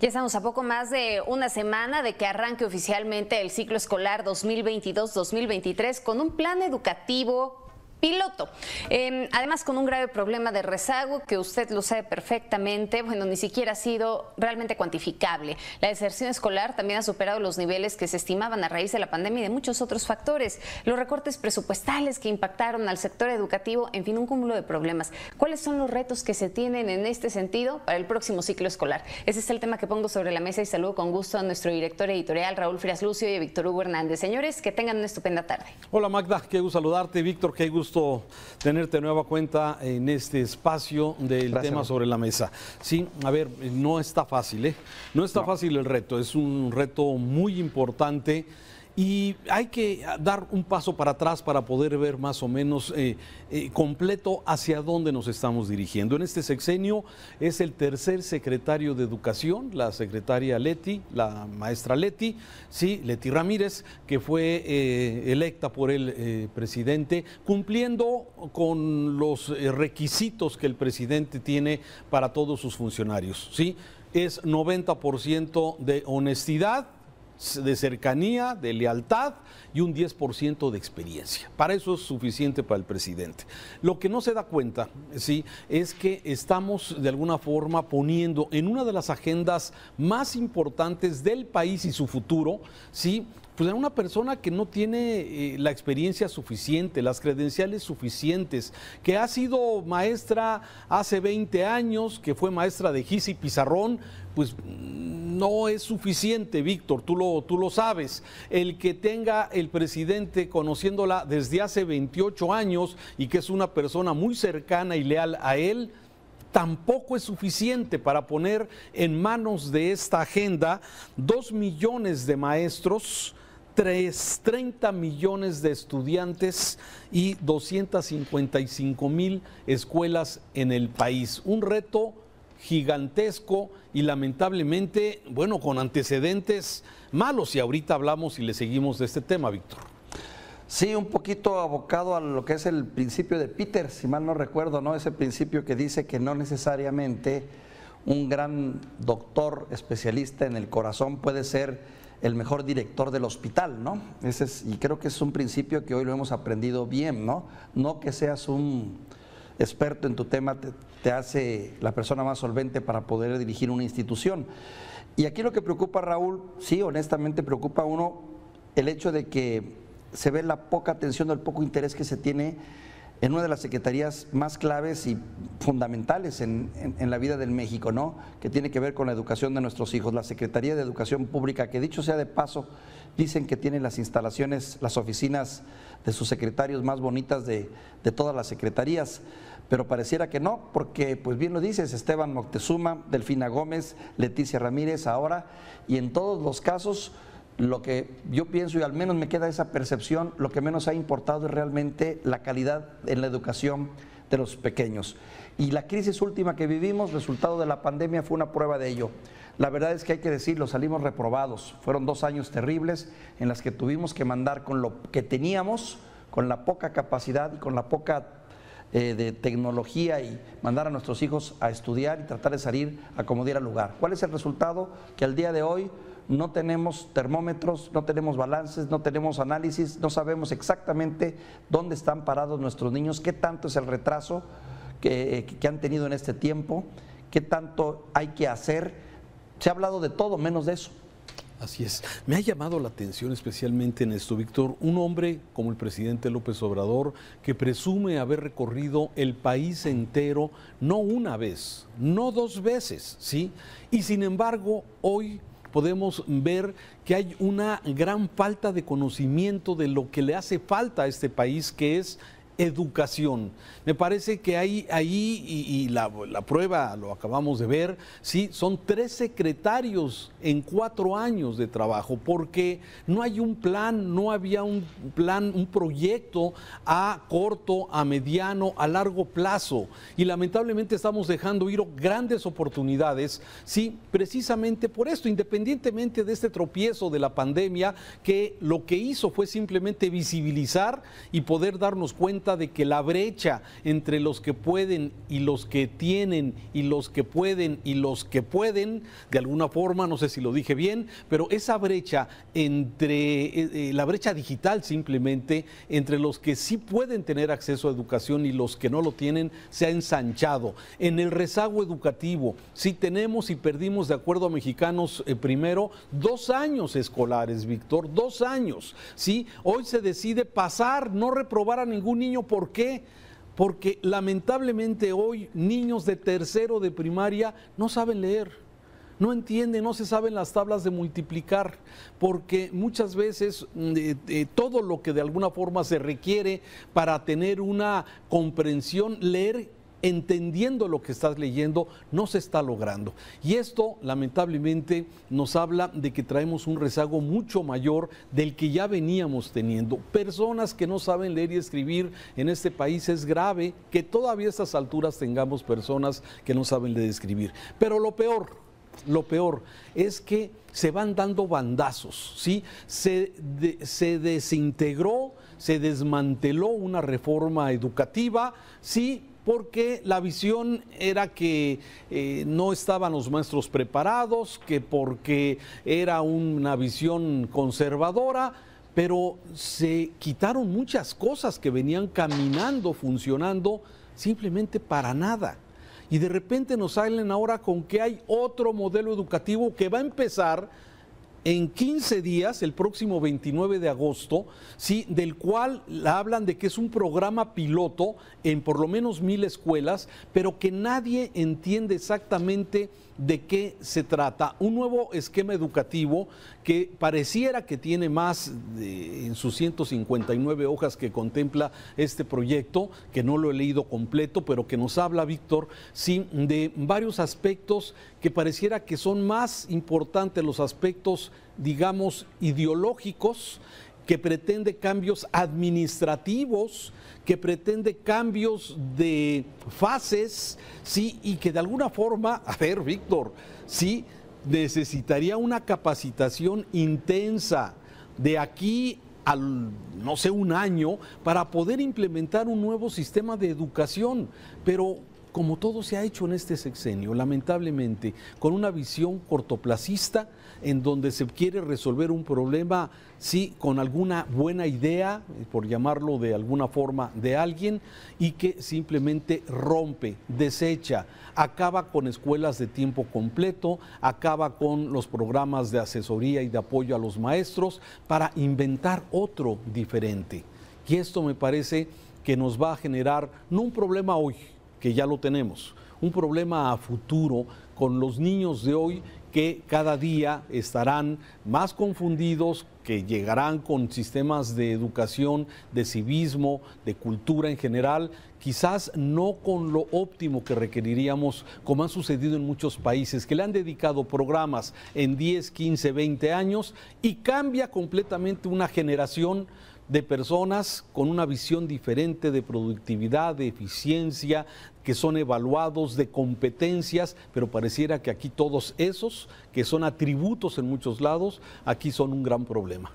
Ya estamos a poco más de una semana de que arranque oficialmente el ciclo escolar 2022-2023 con un plan educativo piloto. Em, además, con un grave problema de rezago que usted lo sabe perfectamente, bueno, ni siquiera ha sido realmente cuantificable. La deserción escolar también ha superado los niveles que se estimaban a raíz de la pandemia y de muchos otros factores. Los recortes presupuestales que impactaron al sector educativo, en fin, un cúmulo de problemas. ¿Cuáles son los retos que se tienen en este sentido para el próximo ciclo escolar? Ese es el tema que pongo sobre la mesa y saludo con gusto a nuestro director editorial Raúl Frias Lucio y a Víctor Hugo Hernández. Señores, que tengan una estupenda tarde. Hola Magda, qué gusto saludarte. Víctor, qué gusto tenerte nueva cuenta en este espacio del tema sobre la mesa. Sí, a ver, no está fácil, ¿eh? No está fácil el reto, es un reto muy importante y hay que dar un paso para atrás para poder ver más o menos eh, eh, completo hacia dónde nos estamos dirigiendo. En este sexenio es el tercer secretario de Educación, la secretaria Leti, la maestra Leti, sí, Leti Ramírez, que fue eh, electa por el presidente, cumpliendo con los requisitos que el presidente tiene para todos sus funcionarios, sí. Es 90% de honestidad, de cercanía, de lealtad y un 10% de experiencia. Para eso es suficiente para el presidente. Lo que no se da cuenta, sí, es que estamos de alguna forma poniendo en una de las agendas más importantes del país y su futuro, sí, pues a una persona que no tiene eh, la experiencia suficiente, las credenciales suficientes, que ha sido maestra hace 20 años, que fue maestra de Gis y Pizarrón, pues no es suficiente, Víctor, tú lo, tú lo sabes. El que tenga el presidente conociéndola desde hace 28 años y que es una persona muy cercana y leal a él, tampoco es suficiente para poner en manos de esta agenda dos millones de maestros. 30 millones de estudiantes y 255 mil escuelas en el país. Un reto gigantesco y lamentablemente, bueno, con antecedentes malos. Y ahorita hablamos y le seguimos de este tema, Víctor. Sí, un poquito abocado a lo que es el principio de Peter, si mal no recuerdo, ¿no? Ese principio que dice que no necesariamente un gran doctor especialista en el corazón puede ser el mejor director del hospital, ¿no? Ese y creo que es un principio que hoy lo hemos aprendido bien, ¿no? No que seas un experto en tu tema, te hace la persona más solvente para poder dirigir una institución. Y aquí lo que preocupa a Raúl, sí, honestamente preocupa a uno el hecho de que se ve la poca atención, el poco interés que se tiene en una de las secretarías más claves y fundamentales en, la vida del México, ¿no? Que tiene que ver con la educación de nuestros hijos, la Secretaría de Educación Pública, que dicho sea de paso, dicen que tiene las instalaciones, las oficinas de sus secretarios más bonitas de, de todas las secretarías. Pero pareciera que no, porque pues bien lo dices, Esteban Moctezuma, Delfina Gómez, Leticia Ramírez ahora, y en todos los casos lo que yo pienso y al menos me queda esa percepción, lo que menos ha importado es realmente la calidad en la educación de los pequeños. Y la crisis última que vivimos, resultado de la pandemia, fue una prueba de ello. La verdad es que hay que decirlo, salimos reprobados. Fueron dos años terribles en las que tuvimos que mandar con lo que teníamos, con la poca capacidad y con la poca eh, de tecnología y mandar a nuestros hijos a estudiar y tratar de salir a como diera lugar. ¿Cuál es el resultado? Que al día de hoy no tenemos termómetros, no tenemos balances, no tenemos análisis, no sabemos exactamente dónde están parados nuestros niños, qué tanto es el retraso eh, que, han tenido en este tiempo, qué tanto hay que hacer. Se ha hablado de todo menos de eso. Así es. Me ha llamado la atención especialmente en esto, Víctor, un hombre como el presidente López Obrador que presume haber recorrido el país entero no una vez, no dos veces, ¿sí? Y sin embargo, hoy podemos ver que hay una gran falta de conocimiento de lo que le hace falta a este país, que es educación. Me parece que hay ahí, y, la, prueba lo acabamos de ver, ¿sí? son tres secretarios en cuatro años de trabajo, porque no hay un plan, no había un plan, un proyecto a corto, a mediano, a largo plazo. Y lamentablemente estamos dejando ir grandes oportunidades, ¿sí? precisamente por esto, independientemente de este tropiezo de la pandemia, que lo que hizo fue simplemente visibilizar y poder darnos cuenta de que la brecha entre los que pueden y los que tienen y los que pueden y los que pueden, de alguna forma, no sé si lo dije bien, pero esa brecha entre, eh, eh, la brecha digital simplemente, entre los que sí pueden tener acceso a educación y los que no lo tienen, se ha ensanchado. En el rezago educativo, si tenemos y perdimos, de acuerdo a mexicanos eh, primero, dos años escolares, Víctor, dos años, ¿sí? Hoy se decide pasar, no reprobar a ningún niño ¿Por qué? Porque lamentablemente hoy niños de tercero de primaria no saben leer, no entienden, no se saben las tablas de multiplicar, porque muchas veces mm, eh, eh, todo lo que de alguna forma se requiere para tener una comprensión, leer entendiendo lo que estás leyendo, no se está logrando. Y esto, lamentablemente, nos habla de que traemos un rezago mucho mayor del que ya veníamos teniendo. Personas que no saben leer y escribir en este país es grave que todavía a estas alturas tengamos personas que no saben leer y escribir. Pero lo peor, lo peor es que se van dando bandazos, ¿sí? Se, se, desintegró, se desmanteló una reforma educativa, ¿sí? porque la visión era que eh, no estaban los maestros preparados, que porque era una visión conservadora, pero se quitaron muchas cosas que venían caminando, funcionando, simplemente para nada. Y de repente nos salen ahora con que hay otro modelo educativo que va a empezar en 15 días, el próximo 29 de agosto, ¿sí? del cual hablan de que es un programa piloto en por lo menos mil escuelas, pero que nadie entiende exactamente de qué se trata. Un nuevo esquema educativo que pareciera que tiene más en sus 159 hojas que contempla este proyecto, que no lo he leído completo, pero que nos habla Víctor, sí, de varios aspectos que pareciera que son más importantes los aspectos digamos, ideológicos, que pretende cambios administrativos, que pretende cambios de fases, ¿sí? Y que de alguna forma, a ver, Víctor, sí, necesitaría una capacitación intensa de aquí al, no sé, un año, para poder implementar un nuevo sistema de educación. Pero como todo se ha hecho en este sexenio, lamentablemente, con una visión cortoplacista en donde se quiere resolver un problema, sí, con alguna buena idea, por llamarlo de alguna forma, de alguien, y que simplemente rompe, desecha, acaba con escuelas de tiempo completo, acaba con los programas de asesoría y de apoyo a los maestros para inventar otro diferente. Y esto me parece que nos va a generar no un problema hoy, que ya lo tenemos, un problema a futuro con los niños de hoy que cada día estarán más confundidos, que llegarán con sistemas de educación, de civismo, de cultura en general, quizás no con lo óptimo que requeriríamos, como ha sucedido en muchos países, que le han dedicado programas en 10, 15, 20 años y cambia completamente una generación de personas con una visión diferente de productividad, de eficiencia, que son evaluados de competencias, pero pareciera que aquí todos esos, que son atributos en muchos lados, aquí son un gran problema.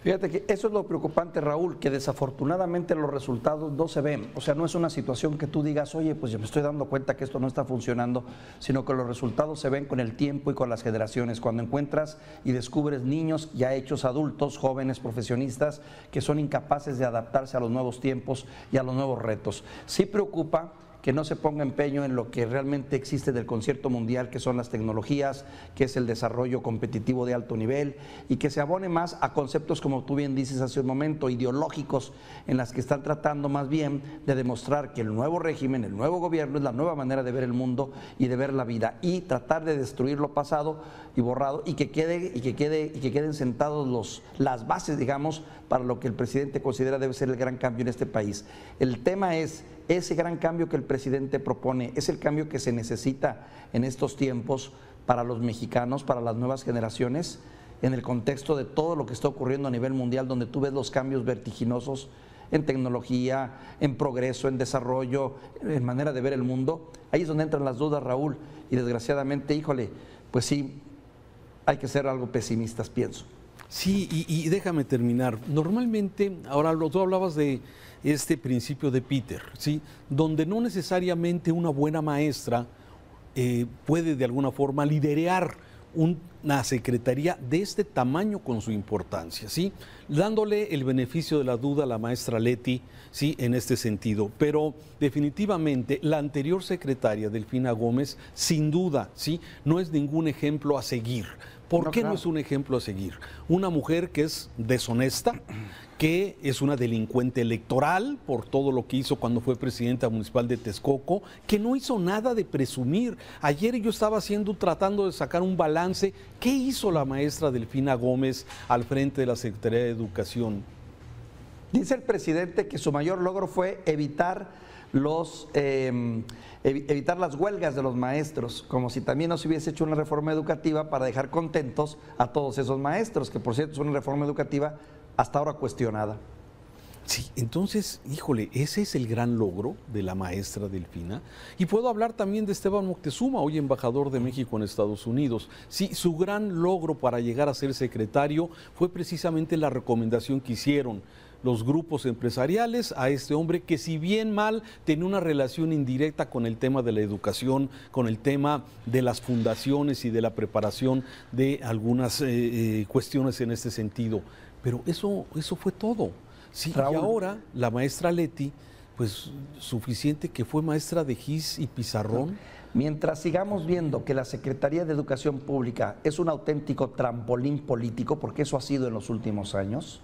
Fíjate que eso es lo preocupante, Raúl, que desafortunadamente los resultados no se ven. O sea, no es una situación que tú digas, oye, pues yo me estoy dando cuenta que esto no está funcionando, sino que los resultados se ven con el tiempo y con las generaciones. Cuando encuentras y descubres niños ya hechos adultos, jóvenes, profesionistas, que son incapaces de adaptarse a los nuevos tiempos y a los nuevos retos. Sí preocupa que no se ponga empeño en lo que realmente existe del concierto mundial, que son las tecnologías, que es el desarrollo competitivo de alto nivel, y que se abone más a conceptos, como tú bien dices hace un momento, ideológicos, en las que están tratando más bien de demostrar que el nuevo régimen, el nuevo gobierno es la nueva manera de ver el mundo y de ver la vida, y tratar de destruir lo pasado y borrado, y que, quede, y que, quede, y que queden sentados los, las bases, digamos, para lo que el presidente considera debe ser el gran cambio en este país. El tema es ese gran cambio que el presidente propone es el cambio que se necesita en estos tiempos para los mexicanos, para las nuevas generaciones, en el contexto de todo lo que está ocurriendo a nivel mundial, donde tú ves los cambios vertiginosos en tecnología, en progreso, en desarrollo, en manera de ver el mundo. Ahí es donde entran las dudas, Raúl. Y desgraciadamente, híjole, pues sí, hay que ser algo pesimistas, pienso. Sí, y, déjame terminar. Normalmente, ahora tú hablabas de este principio de Peter, ¿sí? Donde no necesariamente una buena maestra eh, puede de alguna forma liderear una secretaría de este tamaño con su importancia, ¿sí? Dándole el beneficio de la duda a la maestra Leti, ¿sí? En este sentido. Pero definitivamente la anterior secretaria, Delfina Gómez, sin duda, ¿sí? No es ningún ejemplo a seguir. ¿Por qué no es un ejemplo a seguir? Una mujer que es deshonesta, que es una delincuente electoral por todo lo que hizo cuando fue presidenta municipal de Texcoco, que no hizo nada de presumir. Ayer yo estaba haciendo, tratando de sacar un balance. ¿Qué hizo la maestra Delfina Gómez al frente de la Secretaría de Educación? Dice el presidente que su mayor logro fue evitar los em, evitar las huelgas de los maestros, como si también no se hubiese hecho una reforma educativa para dejar contentos a todos esos maestros, que por cierto es una reforma educativa hasta ahora cuestionada. Sí, entonces, híjole, ese es el gran logro de la maestra Delfina. Y puedo hablar también de Esteban Moctezuma, hoy embajador de México en Estados Unidos. Sí, su gran logro para llegar a ser secretario fue precisamente la recomendación que hicieron los grupos empresariales a este hombre que si bien mal tenía una relación indirecta con el tema de la educación, con el tema de las fundaciones y de la preparación de algunas eh, eh, cuestiones en este sentido. Pero eso, eso fue todo. Sí, y ahora la maestra Leti, pues suficiente que fue maestra de GIS y Pizarrón. Mientras sigamos viendo que la Secretaría de Educación Pública es un auténtico trampolín político, porque eso ha sido en los últimos años,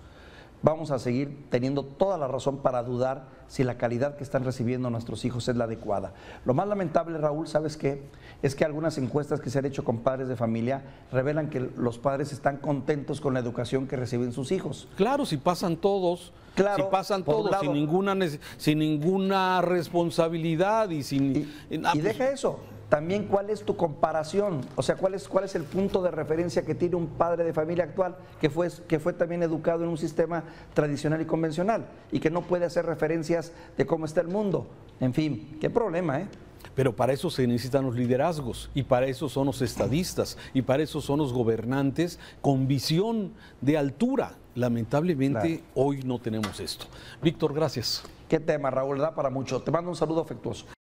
vamos a seguir teniendo toda la razón para dudar si la calidad que están recibiendo nuestros hijos es la adecuada. Lo más lamentable, Raúl, ¿sabes qué? Es que algunas encuestas que se han hecho con padres de familia revelan que los padres están contentos con la educación que reciben sus hijos. Claro, si pasan todos, Claro, si pasan todos sin ninguna sin ninguna responsabilidad y sin y ah, pues deja eso también cuál es tu comparación, o sea, cuál es, cuál es el punto de referencia que tiene un padre de familia actual que fue, que fue también educado en un sistema tradicional y convencional y que no puede hacer referencias de cómo está el mundo. En fin, qué problema, ¿eh? Pero para eso se necesitan los liderazgos y para eso son los estadistas y para eso son los gobernantes con visión de altura. Lamentablemente hoy no tenemos esto. Víctor, gracias. Qué tema, Raúl, da para mucho. Te mando un saludo afectuoso.